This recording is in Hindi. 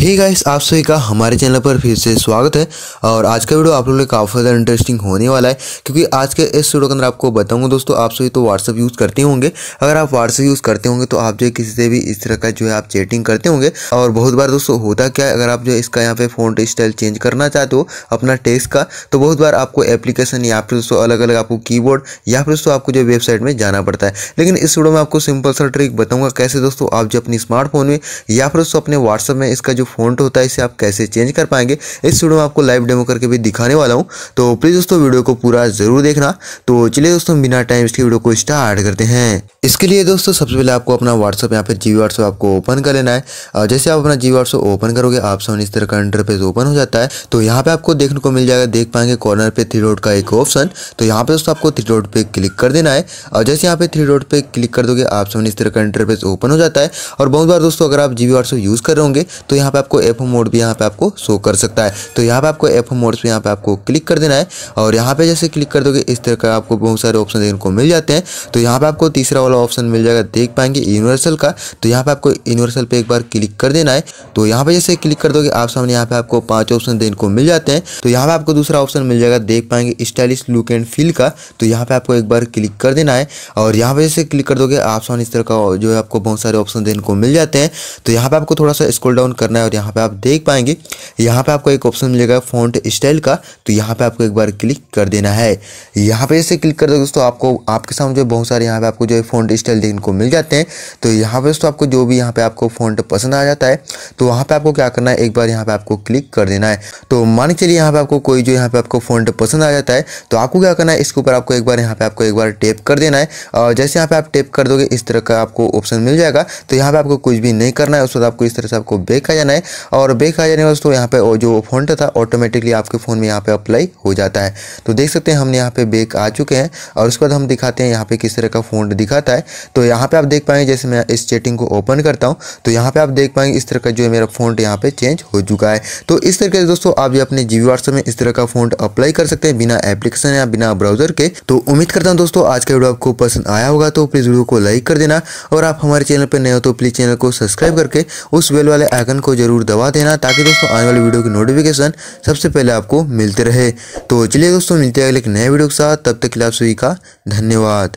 ही गाइस आप सभी का हमारे चैनल पर फिर से स्वागत है और आज का वीडियो आप लोगों के काफ़ी ज़्यादा इंटरेस्टिंग होने वाला है क्योंकि आज के इस वीडियो के अंदर आपको बताऊंगा दोस्तों आप सभी तो व्हाट्सअप यूज़ करते होंगे अगर आप व्हाट्सअप यूज़ करते होंगे तो आप जो है किसी से भी इस तरह का जो है आप चैटिंग करते होंगे और बहुत बार दोस्तों होता क्या है अगर आप जो इसका यहाँ पे फ़ोन स्टाइल चेंज करना चाहते हो अपना टेस्ट का तो बहुत बार आपको एप्लीकेशन या फिर दोस्तों अलग अलग आपको की या फिर दोस्तों आपको जो वेबसाइट में जाना पड़ता है लेकिन इस वीडियो में आपको सिंपल सा ट्रिक बताऊँगा कैसे दोस्तों आप जो अपनी स्मार्टफोन में या फिर दोस्तों अपने व्हाट्सअप में इसका जो फ़ॉन्ट तो होता है इसे आप कैसे चेंज कर पाएंगे इस वीडियो में आपको लाइव डेमो करके भी दिखाने वाला हूँ तो प्लीज़ दोस्तों वीडियो को पूरा ज़रूर देखना तो चलिए दोस्तों बिना टाइम इसके वीडियो को स्टार्ट करते हैं इसके लिए दोस्तों सबसे पहले आपको अपना व्हाट्सअप यहाँ पे जी व्हाट्सअप आपको ओपन कर लेना है जैसे आप अपना जी व्हाट्सअप ओपन करोगे आप सामने इस तरह का इंटरफेस ओपन हो जाता है तो यहाँ पे आपको देखने को मिल जाएगा देख पाएंगे कॉर्नर पे थ्री रोड का एक ऑप्शन तो यहाँ पे दोस्तों आपको थ्री रोड पे क्लिक कर देना है और जैसे यहाँ पे थ्री रोड पे क्लिक कर दोगे आप सामने इस तरह का इंटरफेस ओपन हो जाता है और बहुत बार दोस्तों अगर आप जी व्हाट्सअप यूज़ कर रहे होंगे तो यहाँ पे पे आपको एफ मोड भी यहाँ पे आपको शो कर सकता है तो यहाँ पे आपको एफ मोड पे यहाँ पे आपको क्लिक कर देना है और यहाँ पे जैसे क्लिक कर दोगे इस तरह का आपको बहुत सारे ऑप्शन देखने को मिल जाते हैं तो यहाँ पे आपको तीसरा वाला ऑप्शन मिल जाएगा देख पाएंगे यूनिवर्सल का तो यहाँ पे आपको यूनिवर्सल पे एक बार क्लिक कर देना है तो यहाँ पे जैसे क्लिक कर दोगे आप सामने यहाँ पे आपको पांच ऑप्शन देखने को मिल जाते हैं तो यहाँ पे आपको दूसरा ऑप्शन मिल जाएगा देख पाएंगे स्टाइलिश लुक एंड फील का तो यहाँ पे आपको एक बार क्लिक कर देना है और यहाँ पे जैसे क्लिक कर दोगे आप सामने इस तरह का जो है आपको बहुत सारे ऑप्शन देखने को मिल जाते हैं तो यहाँ पे आपको थोड़ा सा स्क्रॉल डाउन करना है और यहाँ पे आप देख पाएंगे यहाँ पे आपको एक ऑप्शन मिलेगा फ़ॉन्ट स्टाइल का तो यहाँ पे आपको एक बार क्लिक कर देना है यहाँ पे जैसे क्लिक कर दो दोस्तों आपको आपके सामने जो बहुत सारे यहाँ पे आपको जो है फ़ॉन्ट स्टाइल देखने को मिल जाते हैं तो यहाँ पे दोस्तों आपको जो भी यहाँ पे आपको फ़ॉन्ट पसंद आ जाता है तो वहाँ पर आपको क्या करना है एक बार यहाँ पर आपको क्लिक कर देना है तो मान के लिए यहाँ पे आपको कोई जो यहाँ पे आपको फ़ॉन्ट पसंद आ जाता है तो आपको क्या करना है इसके ऊपर आपको एक बार यहाँ पे आपको एक बार टेप कर देना है और जैसे यहाँ पे आप टेप कर दोगे इस तरह का आपको ऑप्शन मिल जाएगा तो यहाँ पे आपको कुछ भी नहीं करना है उस वक्त आपको इस तरह से आपको बैक आ जाना है है और बेक आ जाने का दोस्तों यहाँ पे जो फॉन्ट था ऑटोमेटिकली आपके फ़ोन में यहाँ पे अप्लाई हो जाता है तो देख सकते हैं हमने यहाँ पे बेक आ चुके हैं और उसके बाद हम दिखाते हैं यहाँ पे किस तरह का फॉन्ट दिखाता है तो यहाँ पे आप देख पाएंगे जैसे मैं इस चेटिंग को ओपन करता हूँ तो यहाँ पे आप देख पाएंगे इस तरह का जो है मेरा फॉन्ट यहाँ पे चेंज हो चुका है तो इस तरीके से दोस्तों आप भी अपने जी में इस तरह का फॉन्ट अप्लाई कर सकते हैं बिना एप्लीकेशन या बिना ब्राउजर के तो उम्मीद करता हूँ दोस्तों आज का वीडियो आपको पसंद आया होगा तो प्लीज़ वीडियो को लाइक कर देना और आप हमारे चैनल पर नए हो तो प्लीज़ चैनल को सब्सक्राइब करके उस बेल वाले आइकन को जरूर ज़रूर दबा देना ताकि दोस्तों आने वाली वीडियो की नोटिफिकेशन सबसे पहले आपको मिलते रहे तो चलिए दोस्तों मिलते हैं अगले एक नए वीडियो के साथ तब तक के लिए आप सभी का धन्यवाद